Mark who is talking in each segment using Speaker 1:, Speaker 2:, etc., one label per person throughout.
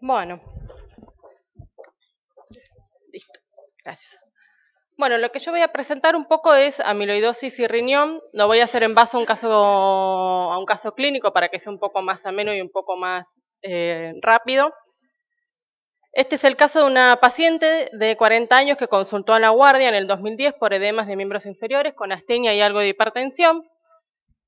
Speaker 1: Bueno. Listo. Gracias. Bueno, lo que yo voy a presentar un poco es amiloidosis y riñón. Lo voy a hacer en base a un caso, a un caso clínico para que sea un poco más ameno y un poco más eh, rápido. Este es el caso de una paciente de 40 años que consultó a la guardia en el 2010 por edemas de miembros inferiores con astenia y algo de hipertensión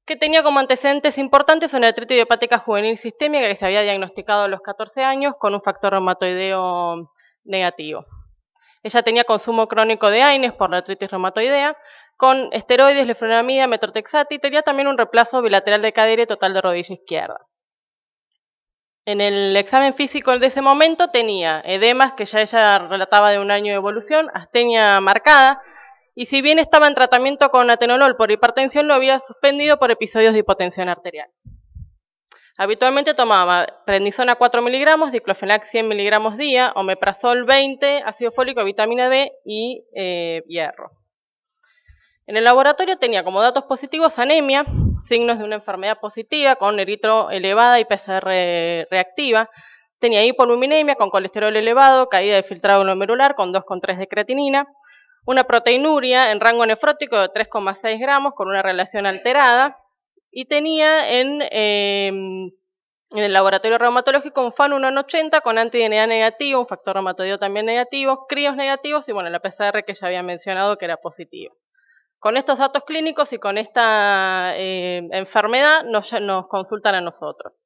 Speaker 1: que tenía como antecedentes importantes una artritis idiopática juvenil sistémica que se había diagnosticado a los 14 años con un factor reumatoideo negativo. Ella tenía consumo crónico de AINES por la artritis reumatoidea, con esteroides, lefronamida, metotrexato y tenía también un reemplazo bilateral de cadera total de rodilla izquierda. En el examen físico de ese momento tenía edemas que ya ella relataba de un año de evolución, astenia marcada, y si bien estaba en tratamiento con atenolol por hipertensión, lo había suspendido por episodios de hipotensión arterial. Habitualmente tomaba prednisona 4 miligramos, diclofenac 100 miligramos día, omeprazol 20, ácido fólico, vitamina D y eh, hierro. En el laboratorio tenía como datos positivos anemia, signos de una enfermedad positiva con eritro elevada y PCR reactiva, tenía hipoluminemia con colesterol elevado, caída de filtrado glomerular con 2,3 de creatinina, una proteinuria en rango nefrótico de 3,6 gramos con una relación alterada y tenía en, em, el laboratorio reumatológico un FAN 80 con anti-DNA negativo, un factor reumatoideo también negativo, críos negativos y bueno, la PCR que ya había mencionado que era positiva. Con estos datos clínicos y con esta eh, enfermedad nos consultan a nosotros.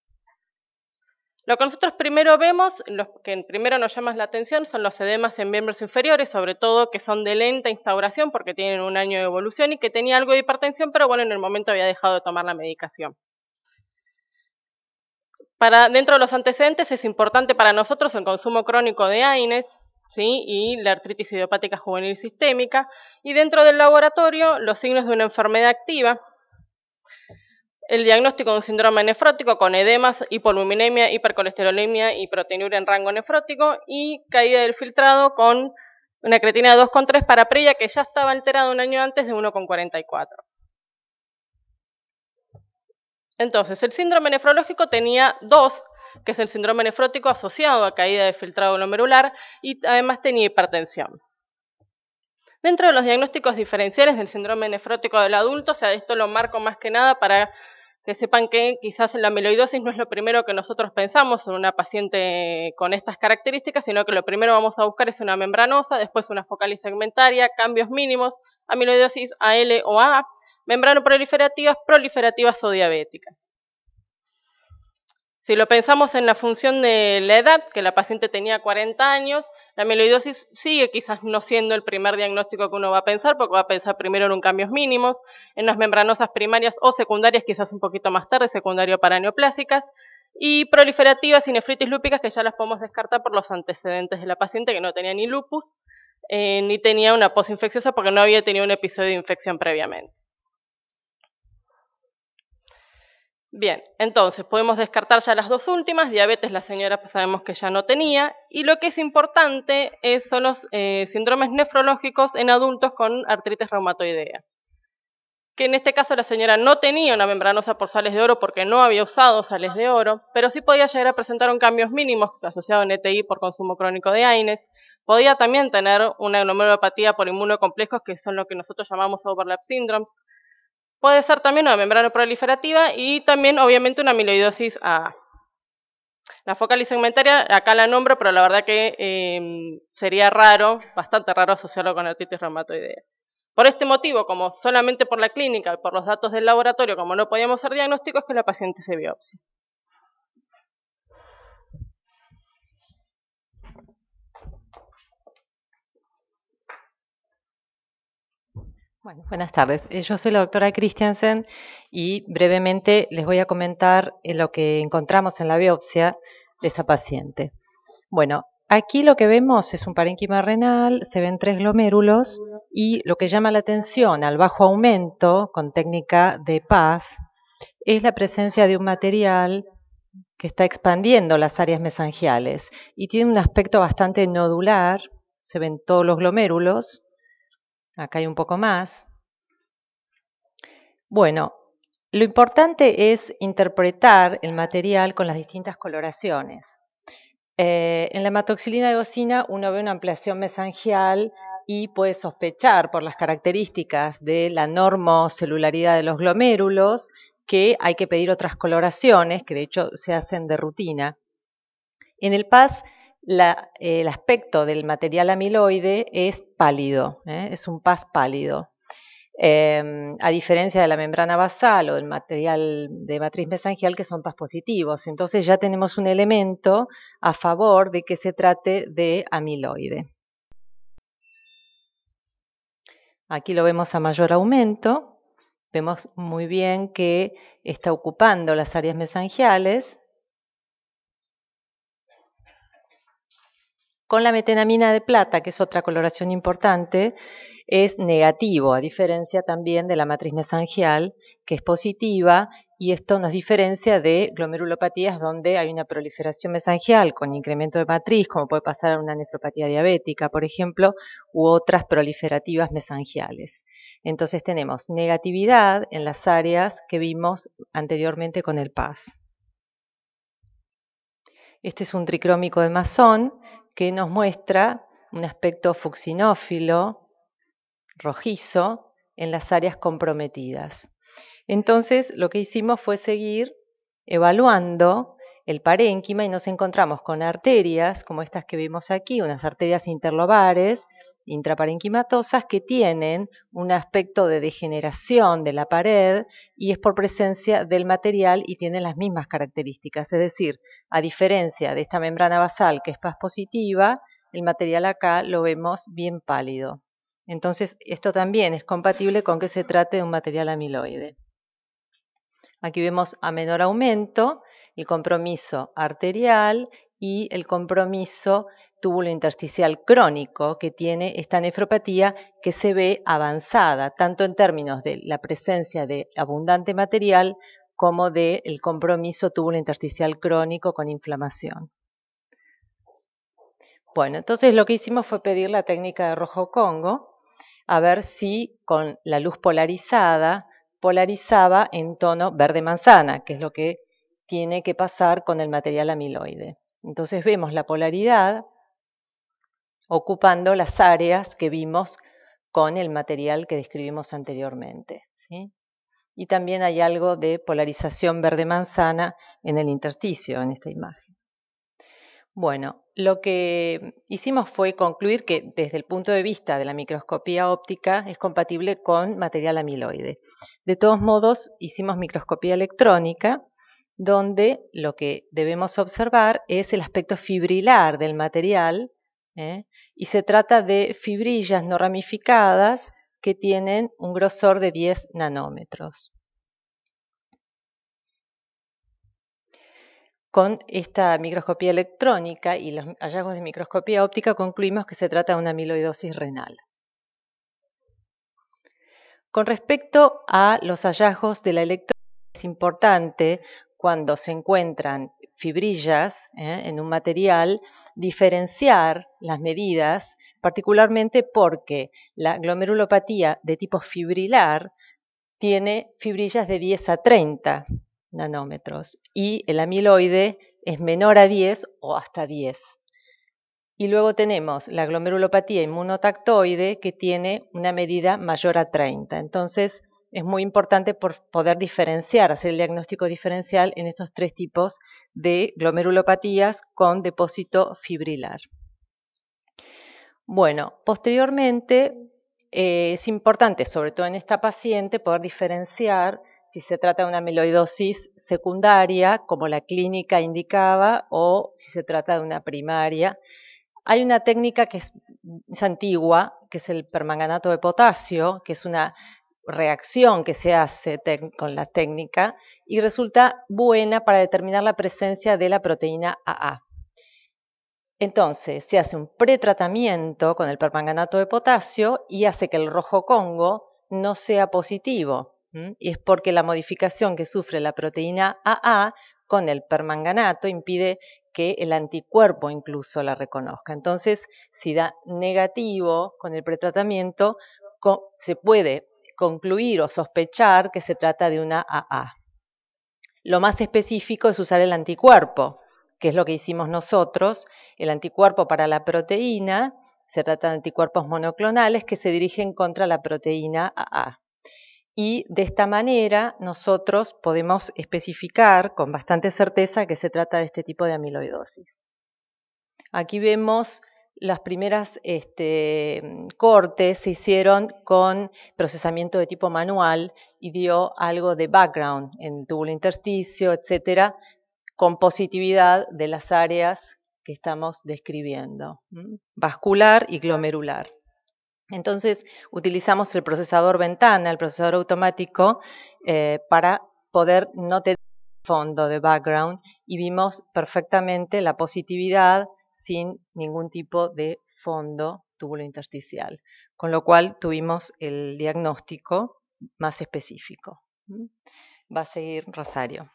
Speaker 1: Lo que nosotros primero vemos, lo que primero nos llama la atención, son los edemas en miembros inferiores, sobre todo que son de lenta instauración porque tienen un año de evolución y que tenía algo de hipertensión, pero bueno, en el momento había dejado de tomar la medicación. Para, dentro de los antecedentes es importante para nosotros el consumo crónico de AINES, ¿Sí? y la artritis idiopática juvenil sistémica. Y dentro del laboratorio, los signos de una enfermedad activa, el diagnóstico de un síndrome nefrótico con edemas, hipoluminemia, hipercolesterolemia y proteinuria en rango nefrótico y caída del filtrado con una creatina de 2,3 para preya que ya estaba alterada un año antes de 1,44. Entonces, el síndrome nefrológico tenía dos, que es el síndrome nefrótico asociado a caída de filtrado glomerular y además tenía hipertensión. Dentro de los diagnósticos diferenciales del síndrome nefrótico del adulto, o sea, esto lo marco más que nada para que sepan que quizás la amiloidosis no es lo primero que nosotros pensamos en una paciente con estas características, sino que lo primero vamos a buscar es una membranosa, después una focal y segmentaria, cambios mínimos, amiloidosis AL o AA, proliferativas, proliferativas o diabéticas. Si lo pensamos en la función de la edad, que la paciente tenía 40 años, la amiloidosis sigue quizás no siendo el primer diagnóstico que uno va a pensar, porque va a pensar primero en un cambios mínimos, en las membranosas primarias o secundarias, quizás un poquito más tarde, secundario para neoplásicas, y proliferativas y nefritis lúpicas, que ya las podemos descartar por los antecedentes de la paciente, que no tenía ni lupus, eh, ni tenía una posinfecciosa porque no había tenido un episodio de infección previamente. Bien, entonces podemos descartar ya las dos últimas, diabetes la señora pues sabemos que ya no tenía, y lo que es importante son los eh, síndromes nefrológicos en adultos con artritis reumatoidea. Que en este caso la señora no tenía una membranosa por sales de oro porque no había usado sales de oro, pero sí podía llegar a presentar un cambios mínimos asociado a NTI e ETI por consumo crónico de AINES, podía también tener una glomerulopatía por inmunocomplejos que son lo que nosotros llamamos overlap syndromes, Puede ser también una membrana proliferativa y también, obviamente, una amiloidosis A. La focalis segmentaria, acá la nombro, pero la verdad que em, sería raro, bastante raro asociarlo con artritis reumatoidea. Por este motivo, como solamente por la clínica por los datos del laboratorio, como no podíamos hacer diagnósticos, es que la paciente se biopsia.
Speaker 2: buenas tardes. Eh, yo soy la doctora Christiansen y brevemente les voy a comentar eh, lo que encontramos en la biopsia de esta paciente. Bueno, aquí lo que vemos es un parénquima renal, se ven tres glomérulos y lo que llama la atención al bajo aumento con técnica de paz es la presencia de un material que está expandiendo las áreas mesangiales y tiene un aspecto bastante nodular, se ven todos los glomérulos Acá hay un poco más. Bueno, lo importante es interpretar el material con las distintas coloraciones. Eh, en la hematoxilina de bocina uno ve una ampliación mesangial y puede sospechar por las características de la normocelularidad de los glomérulos que hay que pedir otras coloraciones, que de hecho se hacen de rutina. En el PAS el aspecto del material amiloide es pálido, ¿eh? es un PAS pálido. Em, a diferencia de la membrana basal o del material de matriz mesangial que son PAS positivos. Entonces ya tenemos un elemento a favor de que se trate de amiloide. Aquí lo vemos a mayor aumento. Vemos muy bien que está ocupando las áreas mesangiales, Con la metenamina de plata, que es otra coloración importante, es negativo, a diferencia también de la matriz mesangial, que es positiva, y esto nos diferencia de glomerulopatías donde hay una proliferación mesangial con incremento de matriz, como puede pasar a una nefropatía diabética, por ejemplo, u otras proliferativas mesangiales. Entonces tenemos negatividad en las áreas que vimos anteriormente con el PAS. Este es un tricrómico de masón que nos muestra un aspecto fucsinófilo, rojizo, en las áreas comprometidas. Entonces, lo que hicimos fue seguir evaluando el parénquima y nos encontramos con arterias como estas que vimos aquí, unas arterias interlobares intraparenquimatosas que tienen un aspecto de degeneración de la pared y es por presencia del material y tienen las mismas características. Es decir, a diferencia de esta membrana basal que es PAS positiva, el material acá lo vemos bien pálido. Entonces, esto también es compatible con que se trate de un material amiloide. Aquí vemos a menor aumento el compromiso arterial y el compromiso túbulo intersticial crónico que tiene esta nefropatía que se ve avanzada, tanto en términos de la presencia de abundante material como de el compromiso túbulo intersticial crónico con inflamación. Bueno, entonces lo que hicimos fue pedir la técnica de rojo congo, a ver si con la luz polarizada polarizaba en tono verde manzana, que es lo que tiene que pasar con el material amiloide. Entonces vemos la polaridad ocupando las áreas que vimos con el material que describimos anteriormente. ¿sí? Y también hay algo de polarización verde-manzana en el intersticio, en esta imagen. Bueno, lo que hicimos fue concluir que desde el punto de vista de la microscopía óptica es compatible con material amiloide. De todos modos, hicimos microscopía electrónica donde lo que debemos observar es el aspecto fibrilar del material ¿eh? y se trata de fibrillas no ramificadas que tienen un grosor de 10 nanómetros. Con esta microscopía electrónica y los hallazgos de microscopía óptica concluimos que se trata de una amiloidosis renal. Con respecto a los hallazgos de la electrónica, es importante cuando se encuentran fibrillas ¿eh? en un material, diferenciar las medidas, particularmente porque la glomerulopatía de tipo fibrilar tiene fibrillas de 10 a 30 nanómetros y el amiloide es menor a 10 o hasta 10. Y luego tenemos la glomerulopatía inmunotactoide que tiene una medida mayor a 30. Entonces, es muy importante poder diferenciar, hacer el diagnóstico diferencial en estos tres tipos de glomerulopatías con depósito fibrilar. Bueno, posteriormente eh, es importante, sobre todo en esta paciente, poder diferenciar si se trata de una meloidosis secundaria, como la clínica indicaba, o si se trata de una primaria. Hay una técnica que es antigua, que es el permanganato de potasio, que es una reacción que se hace con la técnica y resulta buena para determinar la presencia de la proteína AA. Entonces, se hace un pretratamiento con el permanganato de potasio y hace que el rojo congo no sea positivo. Y es porque la modificación que sufre la proteína AA con el permanganato impide que el anticuerpo incluso la reconozca. Entonces, si da negativo con el pretratamiento, se puede concluir o sospechar que se trata de una AA. Lo más específico es usar el anticuerpo, que es lo que hicimos nosotros, el anticuerpo para la proteína, se trata de anticuerpos monoclonales que se dirigen contra la proteína AA. Y de esta manera nosotros podemos especificar con bastante certeza que se trata de este tipo de amiloidosis. Aquí vemos las primeras este, cortes se hicieron con procesamiento de tipo manual y dio algo de background en túbulo intersticio, etcétera, con positividad de las áreas que estamos describiendo, vascular y glomerular. Entonces utilizamos el procesador ventana, el procesador automático, eh, para poder no tener fondo de background y vimos perfectamente la positividad sin ningún tipo de fondo túbulo intersticial, con lo cual tuvimos el diagnóstico más específico. Va a seguir Rosario.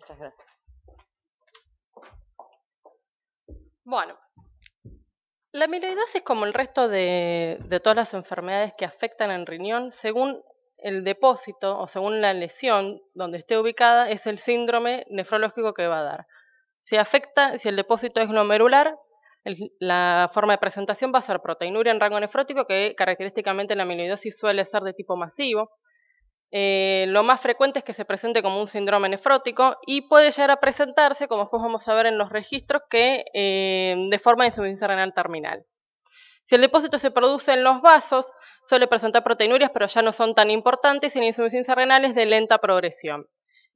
Speaker 1: Muchas gracias. Bueno, la amiloidosis, como el resto de, todas las enfermedades que afectan al riñón, según el depósito o según la lesión donde esté ubicada, es el síndrome nefrológico que va a dar. Si afecta, si el depósito es glomerular, la forma de presentación va a ser proteinuria en rango nefrótico, que característicamente la amiloidosis suele ser de tipo masivo. Eh, lo más frecuente es que se presente como un síndrome nefrótico y puede llegar a presentarse, como después vamos a ver en los registros, que eh, de forma de insuficiencia renal terminal. Si el depósito se produce en los vasos, suele presentar proteinurias, pero ya no son tan importantes y la insuficiencia renal es de lenta progresión.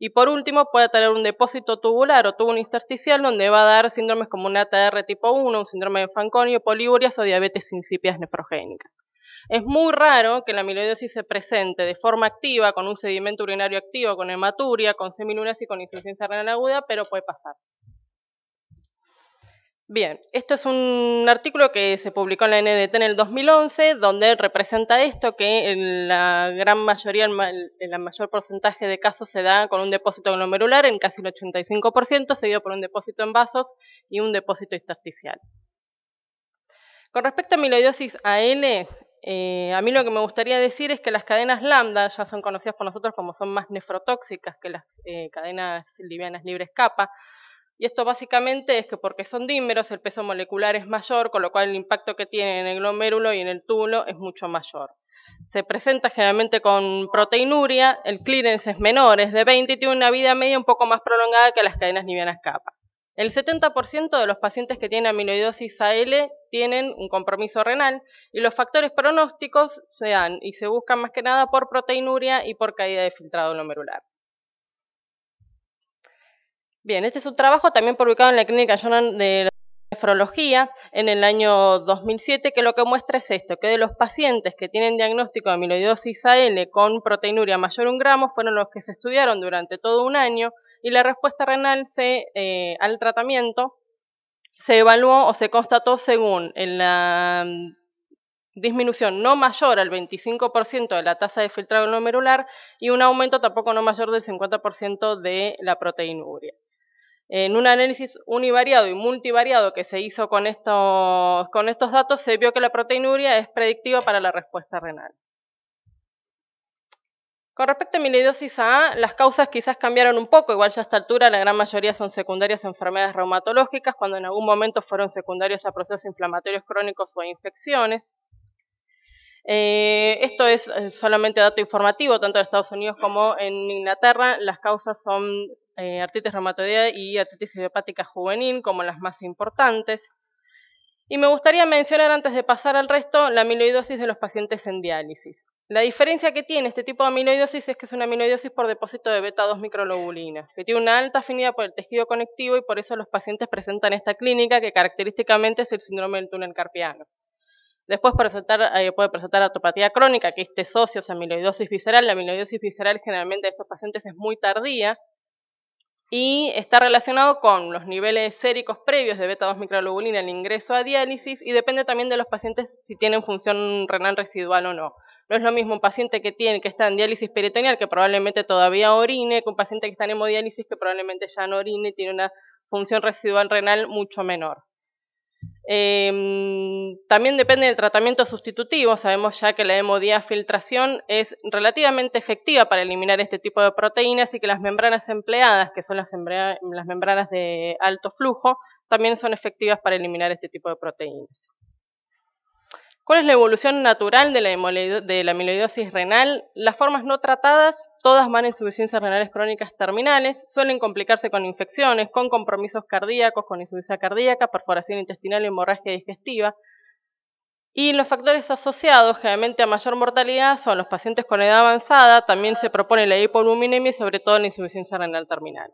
Speaker 1: Y por último, puede tener un depósito tubular o tubo intersticial donde va a dar síndromes como un ATR tipo 1, un síndrome de Fanconi poliurias o diabetes incipias nefrogénicas. Es muy raro que la amiloidosis se presente de forma activa, con un sedimento urinario activo, con hematuria, con seminuras y con insuficiencia renal aguda, pero puede pasar. Bien, esto es un artículo que se publicó en la NDT en el 2011, donde representa esto, que en la gran mayoría, en mayor porcentaje de casos se da con un depósito glomerular, en casi el 85%, seguido por un depósito en vasos y un depósito intersticial. Con respecto a amiloidosis AN, eh, a mí lo que me gustaría decir es que las cadenas lambda, ya son conocidas por nosotros como son más nefrotóxicas que las eh, cadenas livianas libres capa, y esto básicamente es que porque son dímeros el peso molecular es mayor, con lo cual el impacto que tiene en el glomérulo y en el túbulo es mucho mayor. Se presenta generalmente con proteinuria, el clearance es menor, es de 20 y tiene una vida media un poco más prolongada que las cadenas livianas capa. El 70% de los pacientes que tienen amiloidosis AL tienen un compromiso renal y los factores pronósticos se dan y se buscan más que nada por proteinuria y por caída de filtrado glomerular. Bien, este es un trabajo también publicado en la Clínica Jonan de Nefrología en el año 2007, que lo que muestra es esto, que de los pacientes que tienen diagnóstico de amiloidosis AL con proteinuria mayor a un gramo fueron los que se estudiaron durante todo un año y la respuesta renal se, eh, al tratamiento se evaluó o se constató según en la disminución no mayor al 25% de la tasa de filtrado glomerular y un aumento tampoco no mayor del 50% de la proteinuria. En un análisis univariado y multivariado que se hizo con estos, datos, se vio que la proteinuria es predictiva para la respuesta renal. Con respecto a amiloidosis A, las causas quizás cambiaron un poco, igual ya a esta altura la gran mayoría son secundarias a enfermedades reumatológicas, cuando en algún momento fueron secundarios a procesos inflamatorios crónicos o a infecciones. Eh, esto es eh, solamente dato informativo, tanto en Estados Unidos como en Inglaterra, las causas son eh, artritis reumatoidea y artritis idiopática juvenil como las más importantes. Y me gustaría mencionar antes de pasar al resto la amiloidosis de los pacientes en diálisis. La diferencia que tiene este tipo de amiloidosis es que es una amiloidosis por depósito de beta-2 microlobulina, que tiene una alta afinidad por el tejido conectivo y por eso los pacientes presentan esta clínica que característicamente es el síndrome del túnel carpiano. Después eh, puede presentar atopatía crónica, que este es amiloidosis visceral. La amiloidosis visceral generalmente de estos pacientes es muy tardía, y está relacionado con los niveles séricos previos de beta 2 microglobulina en ingreso a diálisis y depende también de los pacientes si tienen función renal residual o no. No es lo mismo un paciente que tiene que está en diálisis peritoneal que probablemente todavía orine que un paciente que está en hemodiálisis que probablemente ya no orine y tiene una función residual renal mucho menor. Em, también depende del tratamiento sustitutivo. Sabemos ya que la hemodiafiltración es relativamente efectiva para eliminar este tipo de proteínas y que las membranas empleadas, que son las membranas de alto flujo, también son efectivas para eliminar este tipo de proteínas. ¿Cuál es la evolución natural de la, amiloidosis renal? Las formas no tratadas, todas van a insuficiencias renales crónicas terminales, suelen complicarse con infecciones, con compromisos cardíacos, con insuficiencia cardíaca, perforación intestinal y hemorragia digestiva. Y los factores asociados generalmente a mayor mortalidad son los pacientes con edad avanzada, también se propone la hipoluminemia y sobre todo la insuficiencia renal terminal.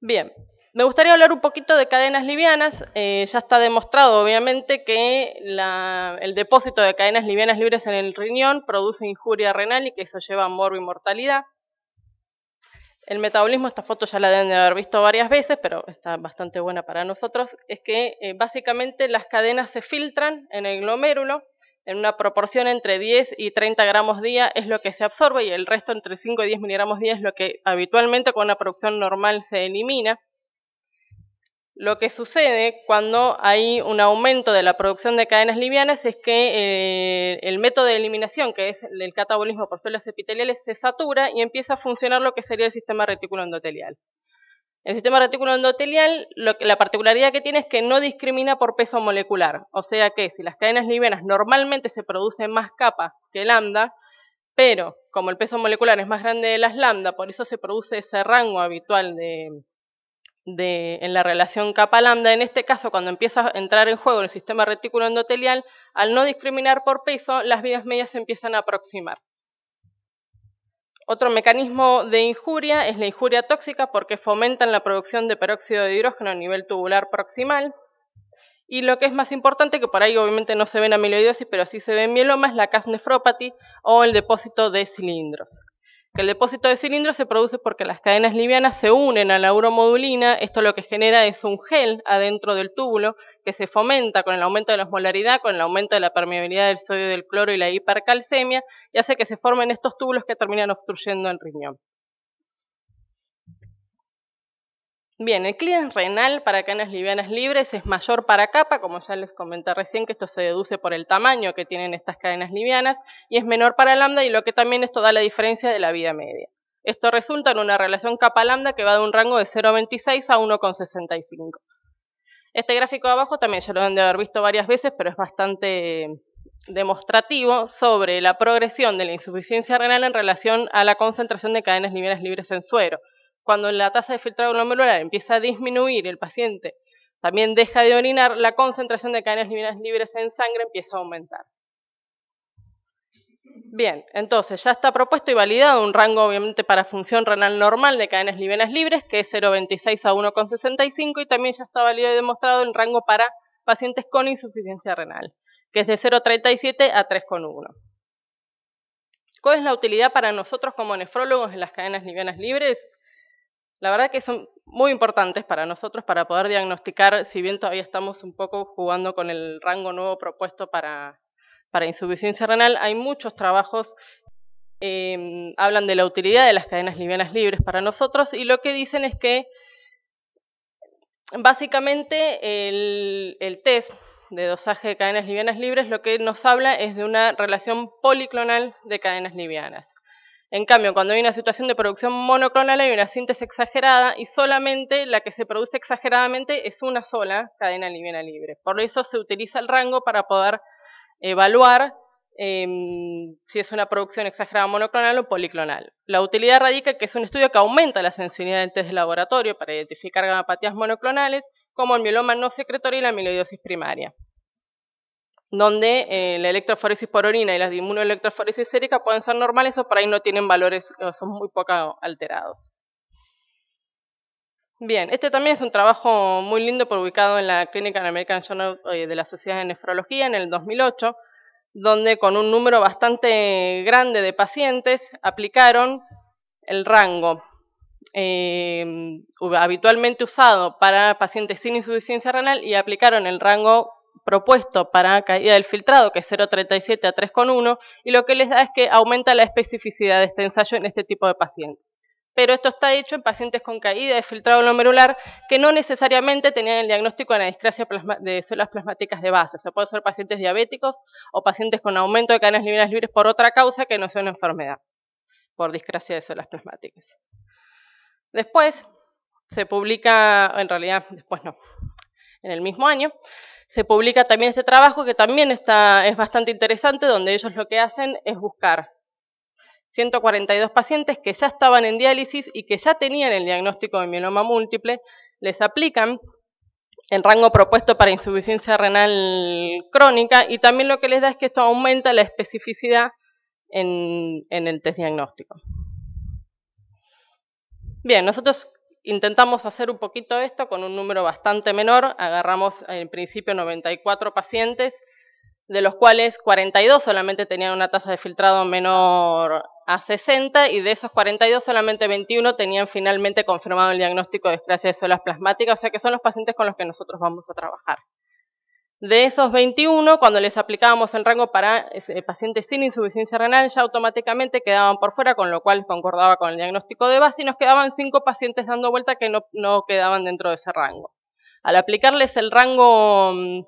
Speaker 1: Bien, me gustaría hablar un poquito de cadenas livianas. Eh, ya está demostrado, obviamente, que el depósito de cadenas livianas libres en el riñón produce injuria renal y que eso lleva a morbo y mortalidad. El metabolismo, esta foto ya la deben de haber visto varias veces, pero está bastante buena para nosotros, es que eh, básicamente las cadenas se filtran en el glomérulo en una proporción entre 10 y 30 gramos día es lo que se absorbe y el resto entre 5 y 10 miligramos día es lo que habitualmente con una producción normal se elimina. Lo que sucede cuando hay un aumento de la producción de cadenas livianas es que eh, el método de eliminación, que es el catabolismo por células epiteliales, se satura y empieza a funcionar lo que sería el sistema retículo endotelial. El sistema retículo endotelial, la particularidad que tiene es que no discrimina por peso molecular, o sea que si las cadenas livianas normalmente se producen más capas que lambda, pero como el peso molecular es más grande de las lambda, por eso se produce ese rango habitual de, en la relación capa-lambda, en este caso cuando empieza a entrar en juego el sistema retículo endotelial, al no discriminar por peso, las vidas medias se empiezan a aproximar. Otro mecanismo de injuria es la injuria tóxica porque fomentan la producción de peróxido de hidrógeno a nivel tubular proximal. Y lo que es más importante, que por ahí obviamente no se ven amiloidosis, pero sí se ve mieloma, es la nefropatía o el depósito de cilindros que el depósito de cilindro se produce porque las cadenas livianas se unen a la uromodulina, esto lo que genera es un gel adentro del túbulo que se fomenta con el aumento de la osmolaridad, con el aumento de la permeabilidad del sodio del cloro y la hipercalcemia y hace que se formen estos túbulos que terminan obstruyendo el riñón. Bien, el cliente renal para cadenas livianas libres es mayor para capa, como ya les comenté recién, que esto se deduce por el tamaño que tienen estas cadenas livianas, y es menor para lambda, y lo que también esto da la diferencia de la vida media. Esto resulta en una relación capa-lambda que va de un rango de 0,26 a 1,65. Este gráfico de abajo también ya lo han de haber visto varias veces, pero es bastante demostrativo sobre la progresión de la insuficiencia renal en relación a la concentración de cadenas livianas libres en suero. Cuando la tasa de filtrado glomerular empieza a disminuir, el paciente también deja de orinar, la concentración de cadenas libres en sangre empieza a aumentar. Bien, entonces ya está propuesto y validado un rango obviamente para función renal normal de cadenas livianas libres, que es 0,26 a 1,65 y también ya está validado y demostrado el rango para pacientes con insuficiencia renal, que es de 0,37 a 3,1. ¿Cuál es la utilidad para nosotros como nefrólogos en las cadenas livianas libres? la verdad que son muy importantes para nosotros para poder diagnosticar, si bien todavía estamos un poco jugando con el rango nuevo propuesto para, insuficiencia renal, hay muchos trabajos que em, hablan de la utilidad de las cadenas livianas libres para nosotros y lo que dicen es que básicamente el, el test de dosaje de cadenas livianas libres lo que nos habla es de una relación policlonal de cadenas livianas. En cambio, cuando hay una situación de producción monoclonal hay una síntesis exagerada y solamente la que se produce exageradamente es una sola cadena liviana libre. Por eso se utiliza el rango para poder evaluar em, si es una producción exagerada monoclonal o policlonal. La utilidad radica que es un estudio que aumenta la sensibilidad del test de laboratorio para identificar gamapatías monoclonales como el mieloma no secretorio y la amiloidosis primaria donde eh, la electroforesis por orina y la inmunoelectroforesis sérica pueden ser normales o por ahí no tienen valores, son muy poco alterados. Bien, este también es un trabajo muy lindo publicado en la Clínica American Journal eh, de la Sociedad de Nefrología en el 2008, donde con un número bastante grande de pacientes aplicaron el rango eh, habitualmente usado para pacientes sin insuficiencia renal y aplicaron el rango propuesto para caída del filtrado, que es 0,37 a 3,1, y lo que les da es que aumenta la especificidad de este ensayo en este tipo de pacientes. Pero esto está hecho en pacientes con caída de filtrado glomerular que no necesariamente tenían el diagnóstico de discrecia de células plasmáticas de base. O sea, pueden ser pacientes diabéticos o pacientes con aumento de cadenas libres por otra causa que no sea una enfermedad, por discrasia de células plasmáticas. Después se publica, en realidad después no, en el mismo año, se publica también este trabajo que también está, es bastante interesante, donde ellos lo que hacen es buscar 142 pacientes que ya estaban en diálisis y que ya tenían el diagnóstico de mieloma múltiple, les aplican el rango propuesto para insuficiencia renal crónica y también lo que les da es que esto aumenta la especificidad en, en el test diagnóstico. Bien, nosotros Intentamos hacer un poquito esto con un número bastante menor, agarramos en principio 94 pacientes, de los cuales 42 solamente tenían una tasa de filtrado menor a 60 y de esos 42 solamente 21 tenían finalmente confirmado el diagnóstico de esclerosis de células plasmáticas, o sea que son los pacientes con los que nosotros vamos a trabajar. De esos 21, cuando les aplicábamos el rango para eh, eh, pacientes sin insuficiencia renal, ya automáticamente quedaban por fuera, con lo cual concordaba con el diagnóstico de base y nos quedaban 5 pacientes dando vuelta que no, quedaban dentro de ese rango. Al aplicarles el rango mm,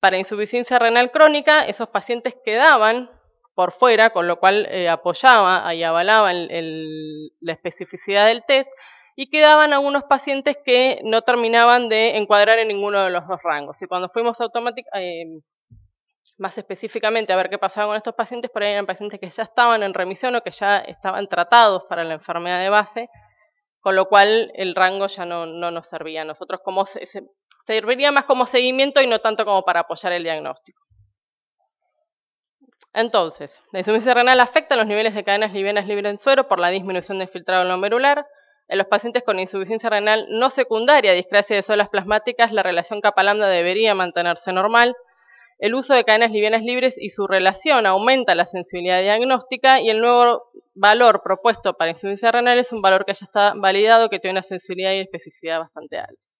Speaker 1: para insuficiencia renal crónica, esos pacientes quedaban por fuera, con lo cual eh, apoyaba y avalaba el, la especificidad del test, y quedaban algunos pacientes que no terminaban de encuadrar en ninguno de los dos rangos. Y cuando fuimos eh, más específicamente a ver qué pasaba con estos pacientes, por ahí eran pacientes que ya estaban en remisión o que ya estaban tratados para la enfermedad de base, con lo cual el rango ya no, no nos servía. Nosotros como serviría más como seguimiento y no tanto como para apoyar el diagnóstico. Entonces, la insuficiencia renal afecta los niveles de cadenas livianas libres en suero por la disminución del filtrado glomerular, en los pacientes con insuficiencia renal no secundaria, discrasia de solas plasmáticas, la relación capa-lambda debería mantenerse normal. El uso de cadenas livianas libres y su relación aumenta la sensibilidad diagnóstica y el nuevo valor propuesto para insuficiencia renal es un valor que ya está validado, que tiene una sensibilidad y especificidad bastante altas.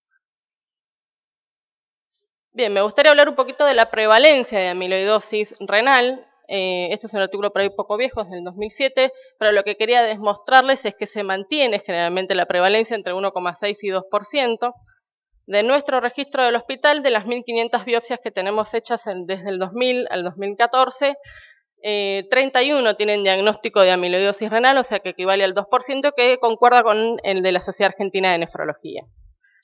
Speaker 1: Bien, me gustaría hablar un poquito de la prevalencia de amiloidosis renal este es un artículo para poco viejo, es del 2007, pero lo que quería demostrarles es que se mantiene generalmente la prevalencia entre 1,6 y 2% de nuestro registro del hospital, de las 1.500 biopsias que tenemos hechas desde el 2000 al 2014, 31 eh, tienen diagnóstico de amiloidosis renal, o sea que equivale al 2%, que concuerda con el de la Sociedad Argentina de Nefrología.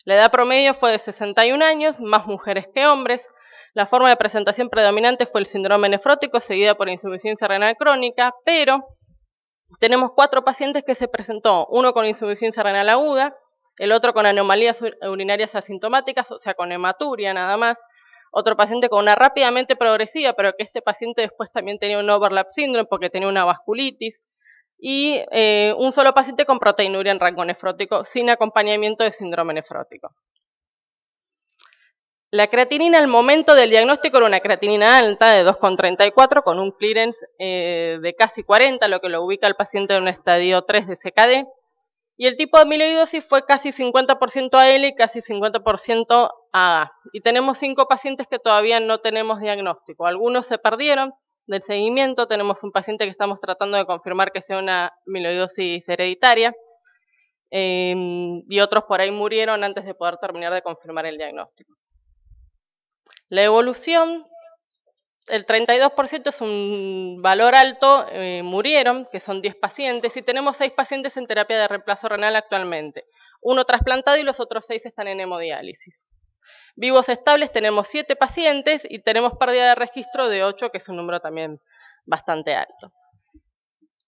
Speaker 1: La edad promedio fue de 61 años, más mujeres que hombres. La forma de presentación predominante fue el síndrome nefrótico, seguida por insuficiencia renal crónica, pero tenemos cuatro pacientes que se presentó, uno con insuficiencia renal aguda, el otro con anomalías urinarias asintomáticas, o sea, con hematuria nada más, otro paciente con una rápidamente progresiva, pero que este paciente después también tenía un overlap síndrome porque tenía una vasculitis, y eh, un solo paciente con proteinuria en rango nefrótico sin acompañamiento de síndrome nefrótico. La creatinina al momento del diagnóstico era una creatinina alta de 2,34 con un clearance eh, de casi 40, lo que lo ubica al paciente en un estadio 3 de CKD. Y el tipo de amiloidosis fue casi 50% AL y casi 50% AA. Y tenemos cinco pacientes que todavía no tenemos diagnóstico. Algunos se perdieron del seguimiento. Tenemos un paciente que estamos tratando de confirmar que sea una amiloidosis hereditaria. Em, y otros por ahí murieron antes de poder terminar de confirmar el diagnóstico. La evolución, el 32% es un valor alto, eh, murieron, que son 10 pacientes, y tenemos 6 pacientes en terapia de reemplazo renal actualmente. Uno trasplantado y los otros 6 están en hemodiálisis. Vivos estables tenemos 7 pacientes y tenemos pérdida de registro de 8, que es un número también bastante alto.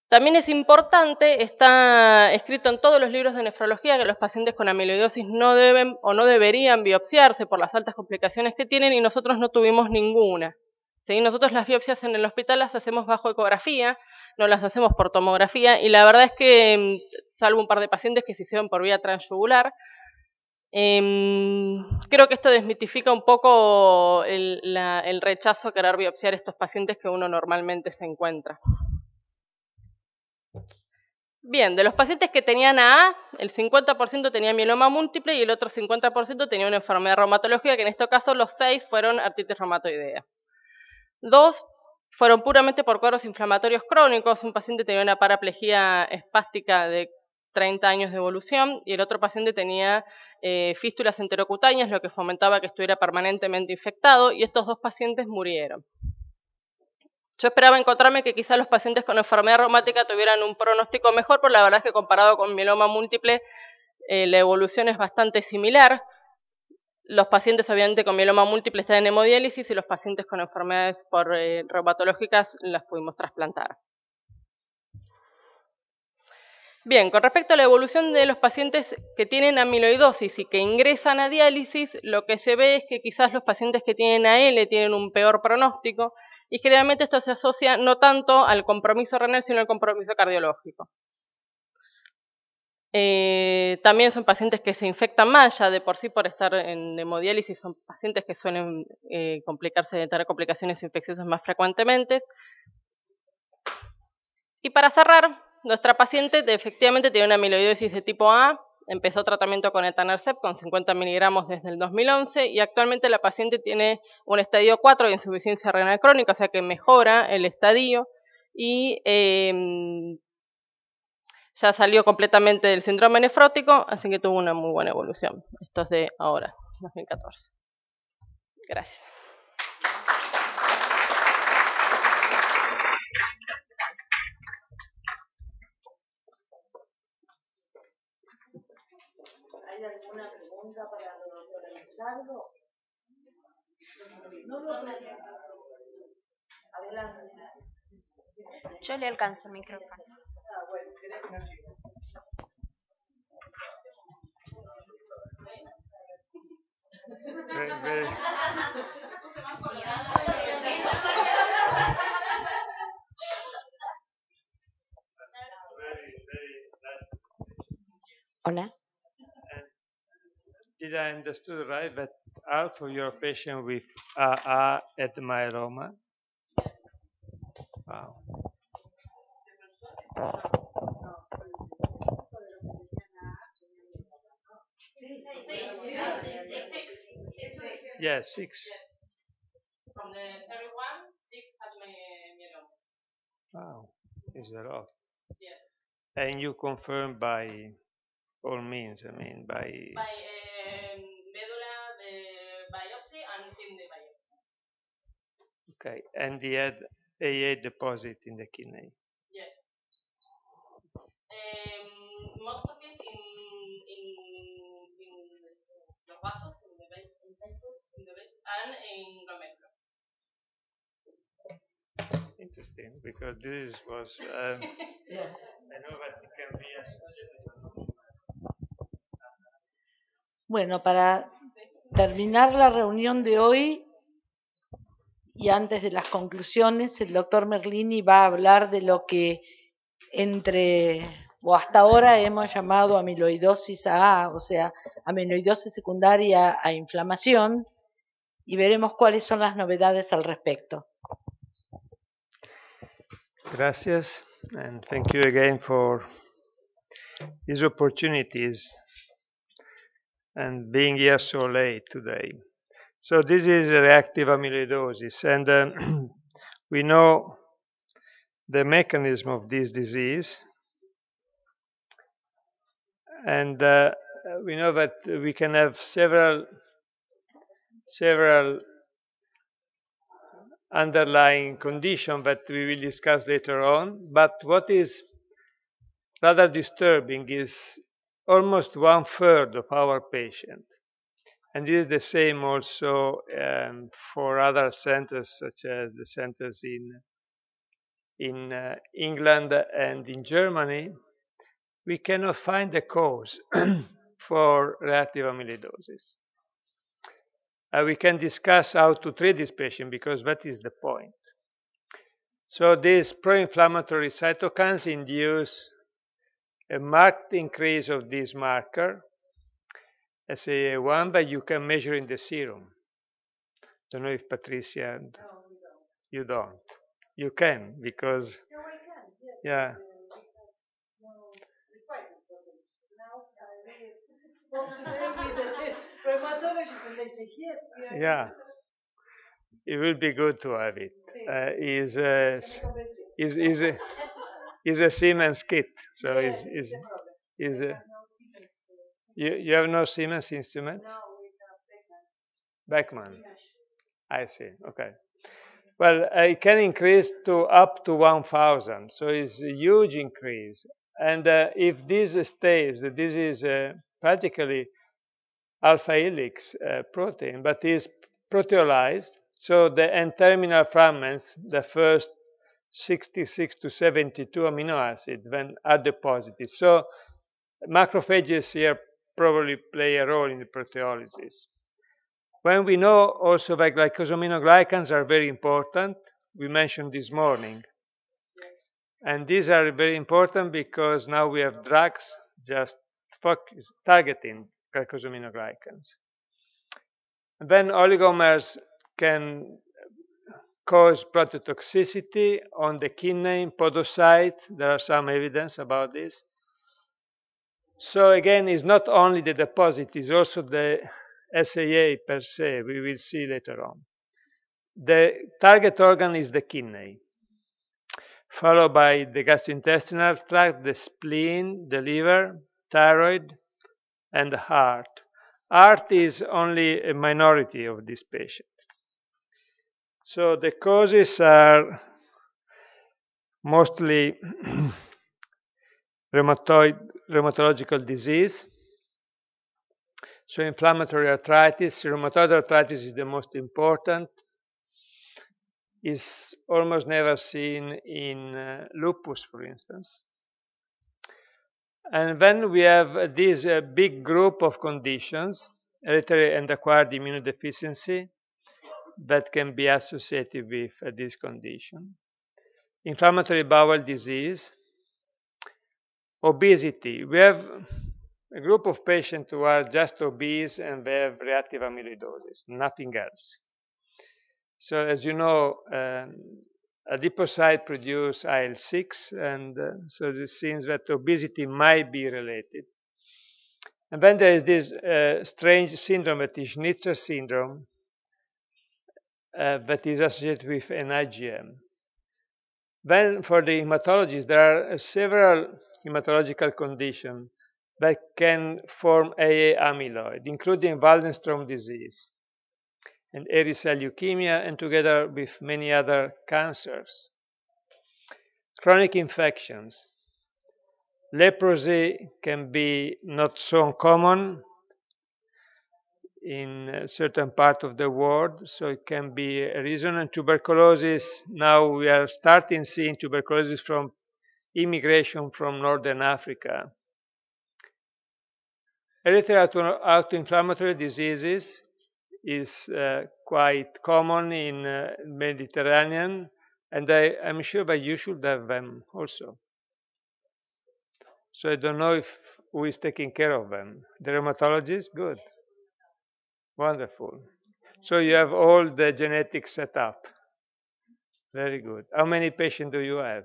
Speaker 1: También es importante, está escrito en todos los libros de nefrología que los pacientes con amiloidosis no deben o no deberían biopsiarse por las altas complicaciones que tienen y nosotros no tuvimos ninguna. ¿Sí? Nosotros las biopsias en el hospital las hacemos bajo ecografía, no las hacemos por tomografía y la verdad es que, mm, salvo un par de pacientes que se hicieron por vía transjugular, em, creo que esto desmitifica un poco el, el rechazo a querer biopsiar estos pacientes que uno normalmente se encuentra. Bien, de los pacientes que tenían A, el 50% tenía mieloma múltiple y el otro 50% tenía una enfermedad reumatológica, que en este caso los seis fueron artritis reumatoidea. Dos fueron puramente por cuadros inflamatorios crónicos, un paciente tenía una paraplejía espástica de 30 años de evolución y el otro paciente tenía eh, fístulas enterocutáneas, lo que fomentaba que estuviera permanentemente infectado y estos dos pacientes murieron. Yo esperaba encontrarme que quizás los pacientes con enfermedad reumática tuvieran un pronóstico mejor, pero la verdad es que comparado con mieloma múltiple, eh, la evolución es bastante similar. Los pacientes, obviamente, con mieloma múltiple están en hemodiálisis y los pacientes con enfermedades por, eh, reumatológicas las pudimos trasplantar. Bien, con respecto a la evolución de los pacientes que tienen amiloidosis y que ingresan a diálisis, lo que se ve es que quizás los pacientes que tienen AL tienen un peor pronóstico, y generalmente esto se asocia no tanto al compromiso renal, sino al compromiso cardiológico. Eh, también son pacientes que se infectan más, ya de por sí por estar en hemodiálisis, son pacientes que suelen eh, complicarse tener complicaciones infecciosas más frecuentemente. Y para cerrar, nuestra paciente efectivamente tiene una amiloidosis de tipo A, Empezó tratamiento con etanercept con 50 miligramos desde el 2011 y actualmente la paciente tiene un estadio 4 de insuficiencia renal crónica, o sea que mejora el estadio y em, ya salió completamente del síndrome nefrótico, así que tuvo una muy buena evolución. Esto es de ahora, 2014. Gracias.
Speaker 3: procesarlo. No lo Adelante. Yo le
Speaker 2: alcanzo el micrófono. Ah, bueno,
Speaker 4: Hola. did I understood right that half of your patient with AA uh, uh, at myeloma? Wow.
Speaker 1: Yeah, six. From the 31, six had myeloma.
Speaker 3: Wow, is a lot. Yeah.
Speaker 4: And you confirm by all means, I mean, by. by uh, Okay, and the had AA deposit in the kidney.
Speaker 3: Yeah. Um, most of it in in in the vasos, in the veins, in vessels, in the veins, and in medulla. Interesting, because this was. Um, yeah. I know that it can be associated. Bueno, para terminar la reunión de hoy, y antes de las conclusiones, el doctor Merlini va a hablar de lo que entre o hasta ahora hemos llamado amiloidosis A, o sea, amiloidosis secundaria a inflamación, y veremos cuáles son las novedades al respecto.
Speaker 4: Gracias, and thank you again for these opportunities and being here so late today. So this is reactive amyloidosis, and um, we know the mechanism of this disease, and uh, we know that we can have several several underlying conditions that we will discuss later on. But what is rather disturbing is almost one third of our patients and this is the same also um, for other centers, such as the centers in in uh, England and in Germany. We cannot find a cause for reactive amyloidosis. Uh, we can discuss how to treat this patient because that is the point. So these pro-inflammatory cytokines induce a marked increase of this marker as a one that you can measure in the serum. Don't know if Patricia. No, you don't. You don't. You can because. No, I can. Yes. Yeah.
Speaker 1: Uh,
Speaker 3: yeah.
Speaker 4: It will be good to have it. Uh, uh, is a is is a Siemens kit, so is is is a. You, you have no Siemens instrument? No, we have Beckman. Beckman. I see. Okay. Well, it can increase to up to 1,000, so it's a huge increase. And uh, if this stays, this is uh, practically alpha helix uh, protein, but is proteolized. So the N-terminal fragments, the first 66 to 72 amino acids, then are deposited. So macrophages here probably play a role in the proteolysis. When we know also that glycosaminoglycans are very important, we mentioned this morning. And these are very important because now we have drugs just focus, targeting glycosaminoglycans. And then oligomers can cause prototoxicity on the kidney, podocyte. There are some evidence about this. So again, it's not only the deposit, it's also the SAA per se, we will see later on. The target organ is the kidney, followed by the gastrointestinal tract, the spleen, the liver, thyroid, and the heart. Heart is only a minority of this patient. So the causes are mostly rheumatoid, rheumatological disease. So inflammatory arthritis, rheumatoid arthritis is the most important. Is almost never seen in uh, lupus, for instance. And then we have this uh, big group of conditions, hereditary and acquired immunodeficiency, that can be associated with uh, this condition. Inflammatory bowel disease, obesity. We have a group of patients who are just obese and they have reactive amyloidosis, nothing else. So as you know, um, adipocyte produce IL-6, and uh, so this seems that obesity might be related. And then there is this uh, strange syndrome that is Schnitzer syndrome uh, that is associated with an IgM. Then for the hematologists, there are uh, several hematological conditions that can form AA amyloid, including Waldenstrom disease and airy cell leukemia, and together with many other cancers. Chronic infections. Leprosy can be not so uncommon, in a certain part of the world, so it can be a reason. And tuberculosis, now we are starting seeing tuberculosis from immigration from Northern Africa. Hereditary autoinflammatory diseases is uh, quite common in uh, Mediterranean, and I, am sure that you should have them also. So I don't know if who is taking care of them. The rheumatologist, good. Wonderful. So you have all the genetic setup. Very good. How many patients do you have?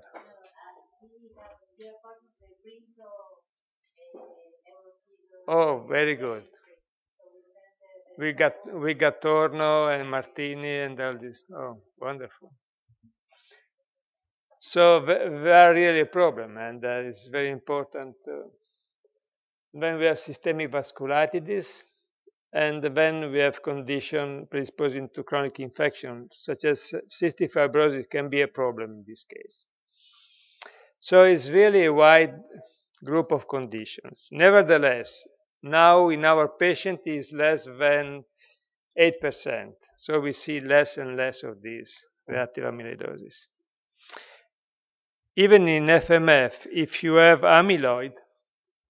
Speaker 4: Oh, very good. We got we got Torno and Martini and all this. Oh, wonderful. So they are really a problem, and that is very important. Then uh, we have systemic vasculitis. And when we have condition predisposing to chronic infection, such as cystic fibrosis can be a problem in this case. So it's really a wide group of conditions. Nevertheless, now in our patient is less than 8%. So we see less and less of these reactive amyloidosis. Even in FMF, if you have amyloid,